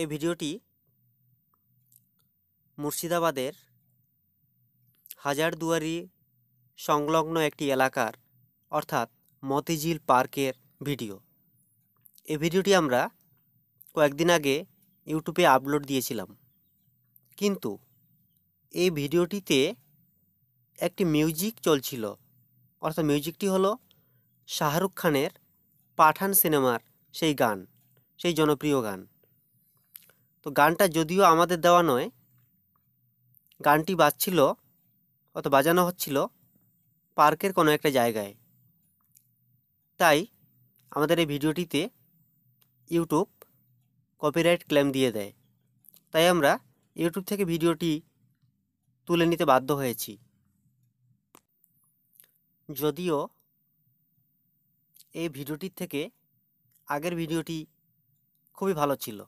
এই ভিডিওটি মুর্শিদাবাদের হাজারদুয়ারি সংলগ্ন একটি এলাকার অর্থাৎ মতিঝিল পার্কের ভিডিও এই ভিডিওটি আমরা কয়েকদিন আগে ইউটিউবে আপলোড দিয়েছিলাম কিন্তু এই ভিডিওটিতে একটি মিউজিক চলছিল অর্থাৎ মিউজিকটি হলো শাহরুখ খানের পাঠান সিনেমার সেই গান সেই জনপ্রিয় গান তো গানটা যদিও আমাদের দেওয়া নয় গানটি বাজছিল অত বাজানো হচ্ছিল পার্কের কোনো একটা জায়গায় তাই আমাদের এই ভিডিওটিতে ইউটিউব কপিরাইট ক্লেম দিয়ে দেয় তাই আমরা ইউটিউব থেকে ভিডিওটি তুলে নিতে বাধ্য হয়েছি যদিও এই ভিডিওটির থেকে আগের ভিডিওটি খুবই ভালো ছিল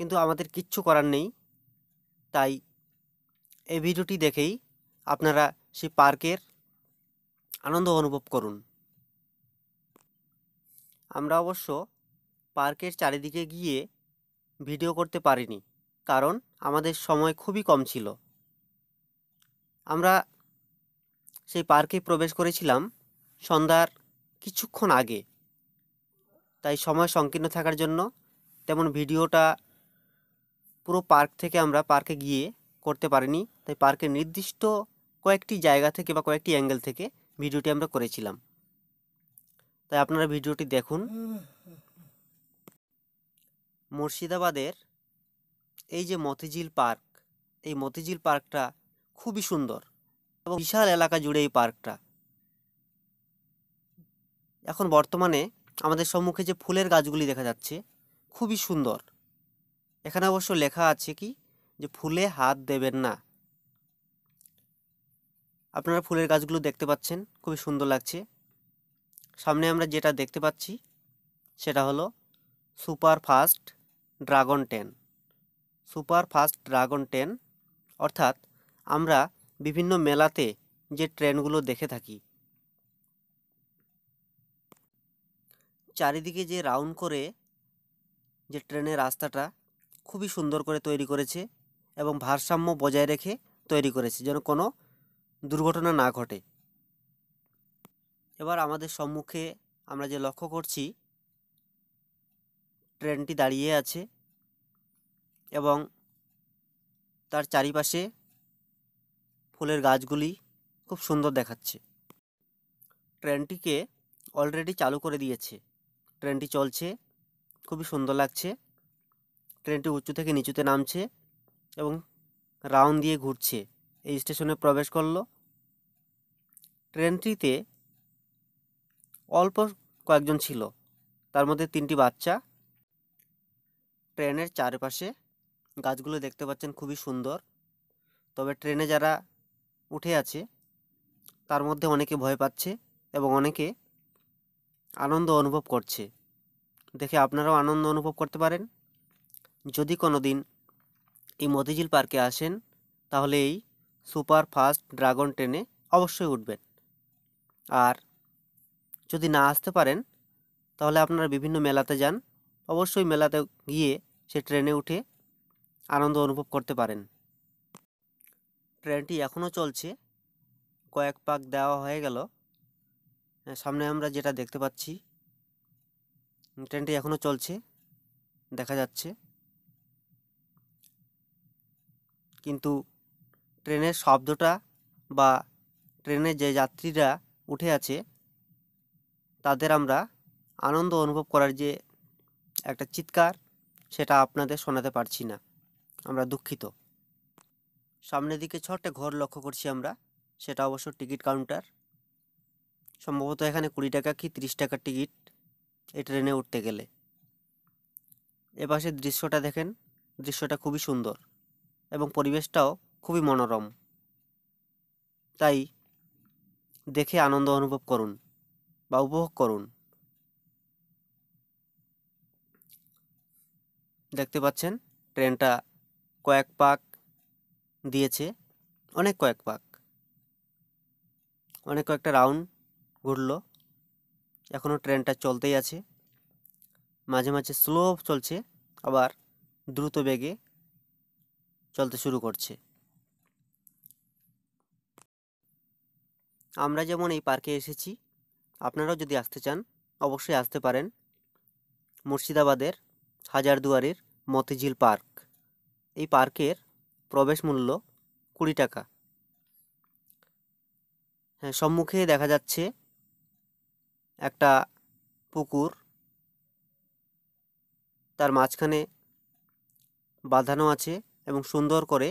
কিন্তু আমাদের কিচ্ছু করার নেই তাই এই ভিডিওটি দেখেই আপনারা সেই পার্কের আনন্দ অনুভব করুন আমরা অবশ্য পার্কের চারিদিকে গিয়ে ভিডিও করতে পারিনি কারণ আমাদের সময় খুবই কম ছিল আমরা সেই পার্কে প্রবেশ করেছিলাম সন্ধ্যার কিছুক্ষণ আগে তাই সময় সংকীর্ণ থাকার জন্য তেমন ভিডিওটা পুরো পার্ক থেকে আমরা পার্কে গিয়ে করতে পারিনি তাই পার্কের নির্দিষ্ট কয়েকটি জায়গা থেকে বা কয়েকটি অ্যাঙ্গেল থেকে ভিডিওটি আমরা করেছিলাম তাই আপনারা ভিডিওটি দেখুন মুর্শিদাবাদের এই যে মতিঝিল পার্ক এই মতিঝিল পার্কটা খুবই সুন্দর এবং বিশাল এলাকা জুড়ে এই পার্কটা এখন বর্তমানে আমাদের সম্মুখে যে ফুলের গাছগুলি দেখা যাচ্ছে খুবই সুন্দর এখানে অবশ্য লেখা আছে কি যে ফুলে হাত দেবেন না আপনারা ফুলের গাছগুলো দেখতে পাচ্ছেন খুবই সুন্দর লাগছে সামনে আমরা যেটা দেখতে পাচ্ছি সেটা হলো super fast dragon ten super fast dragon ten অর্থাৎ আমরা বিভিন্ন মেলাতে যে ট্রেনগুলো দেখে থাকি চারিদিকে যে রাউন্ড করে যে ট্রেনের রাস্তাটা খুবই সুন্দর করে তৈরি করেছে এবং ভারসাম্য বজায় রেখে তৈরি করেছে যেন কোনো দুর্ঘটনা না ঘটে এবার আমাদের সম্মুখে আমরা যে লক্ষ্য করছি ট্রেনটি দাঁড়িয়ে আছে এবং তার চারিপাশে ফুলের গাছগুলি খুব সুন্দর দেখাচ্ছে ট্রেনটিকে অলরেডি চালু করে দিয়েছে ট্রেনটি চলছে খুবই সুন্দর লাগছে ট্রেনটি উঁচু থেকে নিচুতে নামছে এবং রাউন্ড দিয়ে ঘুরছে এই স্টেশনে প্রবেশ করল ট্রেনটিতে অল্প কয়েকজন ছিল তার মধ্যে তিনটি বাচ্চা ট্রেনের চারপাশে গাছগুলো দেখতে পাচ্ছেন খুবই সুন্দর তবে ট্রেনে যারা উঠে আছে তার মধ্যে অনেকে ভয় পাচ্ছে এবং অনেকে আনন্দ অনুভব করছে দেখে আপনারাও আনন্দ অনুভব করতে পারেন যদি কোনো দিন এই মতিঝিল পার্কে আসেন তাহলে এই সুপার ফাস্ট ড্রাগন ট্রেনে অবশ্যই উঠবেন আর যদি না আসতে পারেন তাহলে আপনারা বিভিন্ন মেলাতে যান অবশ্যই মেলাতে গিয়ে সে ট্রেনে উঠে আনন্দ অনুভব করতে পারেন ট্রেনটি এখনও চলছে কয়েক পাক দেওয়া হয়ে গেল হ্যাঁ, সামনে আমরা যেটা দেখতে পাচ্ছি ট্রেনটি এখনও চলছে দেখা যাচ্ছে কিন্তু ট্রেনের শব্দটা বা ট্রেনে যে যাত্রীরা উঠে আছে তাদের আমরা আনন্দ অনুভব করার যে একটা চিৎকার সেটা আপনাদের শোনাতে পারছি না আমরা দুঃখিত সামনের দিকে ছটে ঘর লক্ষ্য করছি আমরা সেটা অবশ্য টিকিট কাউন্টার সম্ভবত এখানে কুড়ি টাকা কি তিরিশ টাকার টিকিট এই ট্রেনে উঠতে গেলে এপাশের দৃশ্যটা দেখেন দৃশ্যটা খুবই সুন্দর এবং পরিবেশটাও খুবই মনোরম তাই দেখে আনন্দ অনুভব করুন বা উপভোগ করুন দেখতে পাচ্ছেন ট্রেনটা কয়েক পাক দিয়েছে অনেক কয়েক পাক অনেক কয়েকটা রাউন্ড ঘুরল এখনও ট্রেনটা চলতেই আছে মাঝে মাঝে স্লো চলছে আবার দ্রুত বেগে চলতে শুরু করছে আমরা যেমন এই পার্কে এসেছি আপনারাও যদি আসতে চান অবশ্যই আসতে পারেন মুর্শিদাবাদের হাজারদুয়ারির মতিঝিল পার্ক এই পার্কের প্রবেশ মূল্য কুড়ি টাকা হ্যাঁ সম্মুখে দেখা যাচ্ছে একটা পুকুর তার মাঝখানে বাঁধানো আছে এবং সুন্দর করে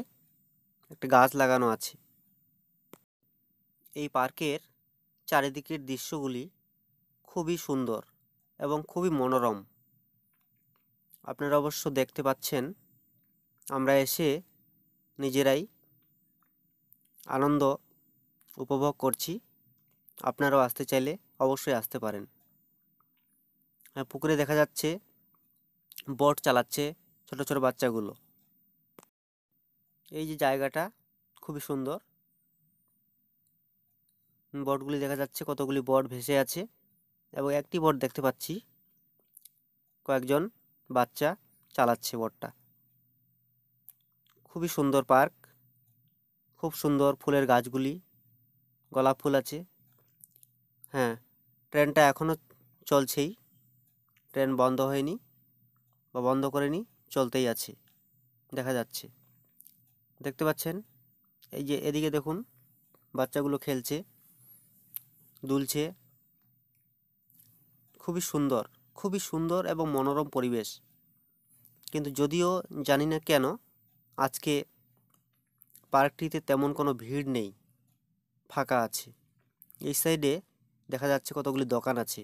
একটা গাছ লাগানো আছে এই পার্কের চারিদিকের দৃশ্যগুলি খুবই সুন্দর এবং খুবই মনোরম আপনারা অবশ্য দেখতে পাচ্ছেন আমরা এসে নিজেরাই আনন্দ উপভোগ করছি আপনারাও আসতে চাইলে অবশ্যই আসতে পারেন হ্যাঁ, পুকুরে দেখা যাচ্ছে বট চালাচ্ছে ছোট ছোট বাচ্চাগুলো এই যে জায়গাটা খুবই সুন্দর বটগুলি দেখা যাচ্ছে কতগুলি বট ভেসে আছে এবং একটি বট দেখতে পাচ্ছি কয়েকজন বাচ্চা চালাচ্ছে বটটা খুবই সুন্দর পার্ক খুব সুন্দর ফুলের গাছগুলি গোলাপ ফুল আছে হ্যাঁ ট্রেনটা এখনও চলছেই ট্রেন বন্ধ হয়নি বা বন্ধ করেনি চলতেই আছে দেখা যাচ্ছে দেখতে পাচ্ছেন এই যে এদিকে দেখুন বাচ্চাগুলো খেলছে দুলছে খুবই সুন্দর খুবই সুন্দর এবং মনোরম পরিবেশ কিন্তু যদিও জানি না কেন আজকে পার্কটিতে তেমন কোনো ভিড় নেই ফাঁকা আছে এই সাইডে দেখা যাচ্ছে কতগুলি দোকান আছে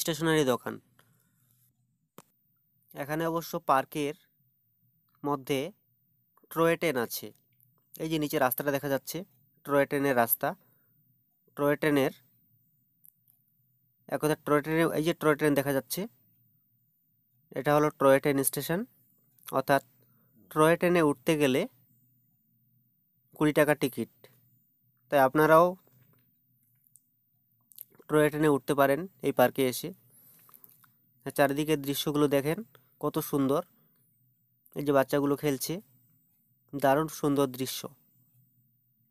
স্টেশনারি দোকান এখানে অবশ্য পার্কের মধ্যে ট্রয় ট্রেন আছে এই যে নিচে রাস্তাটা দেখা যাচ্ছে ট্রয় ট্রেনের রাস্তা ট্রয় ট্রেনের এক কথা টয় ট্রেনে এই যে টয় ট্রেন দেখা যাচ্ছে এটা হলো টয় ট্রেন স্টেশন অর্থাৎ টয় ট্রেনে উঠতে গেলে কুড়ি টাকা টিকিট তাই আপনারাও টয় ট্রেনে উঠতে পারেন এই পার্কে এসে চারিদিকের দৃশ্যগুলো দেখেন কত সুন্দর এই যে বাচ্চাগুলো খেলছে দারুণ সুন্দর দৃশ্য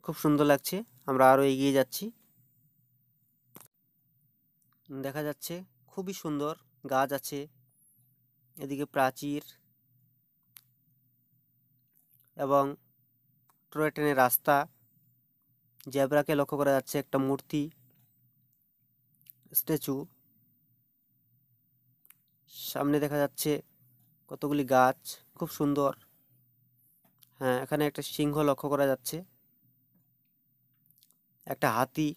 খুব সুন্দর লাগছে আমরা আরও এগিয়ে যাচ্ছি দেখা যাচ্ছে খুবই সুন্দর গাছ আছে এদিকে প্রাচীর এবং টয় ট্রেনের রাস্তা জেব্রাকে লক্ষ্য করা যাচ্ছে একটা মূর্তি স্ট্যাচু সামনে দেখা যাচ্ছে কতগুলি গাছ খুব সুন্দর হ্যাঁ এখানে একটা সিংহ লক্ষ্য করা যাচ্ছে একটা হাতি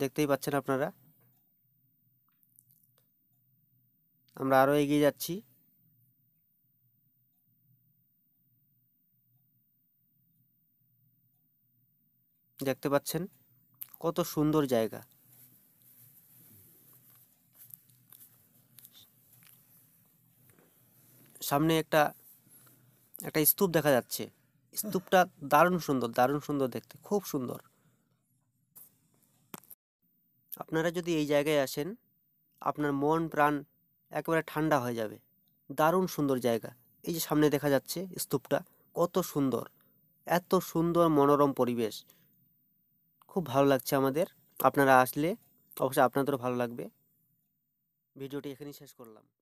দেখতেই পাচ্ছেন আপনারা আমরা আরও এগিয়ে যাচ্ছি দেখতে পাচ্ছেন কত সুন্দর জায়গা সামনে একটা একটা স্তূপ দেখা যাচ্ছে স্তূপটা দারুণ সুন্দর দারুণ সুন্দর দেখতে খুব সুন্দর আপনারা যদি এই জায়গায় আসেন আপনার মন প্রাণ একেবারে ঠান্ডা হয়ে যাবে দারুণ সুন্দর জায়গা এই যে সামনে দেখা যাচ্ছে স্তূপটা কত সুন্দর এত সুন্দর মনোরম পরিবেশ খুব ভালো লাগছে আমাদের আপনারা আসলে অবশ্যই আপনাদেরও ভালো লাগবে ভিডিওটি এখানেই শেষ করলাম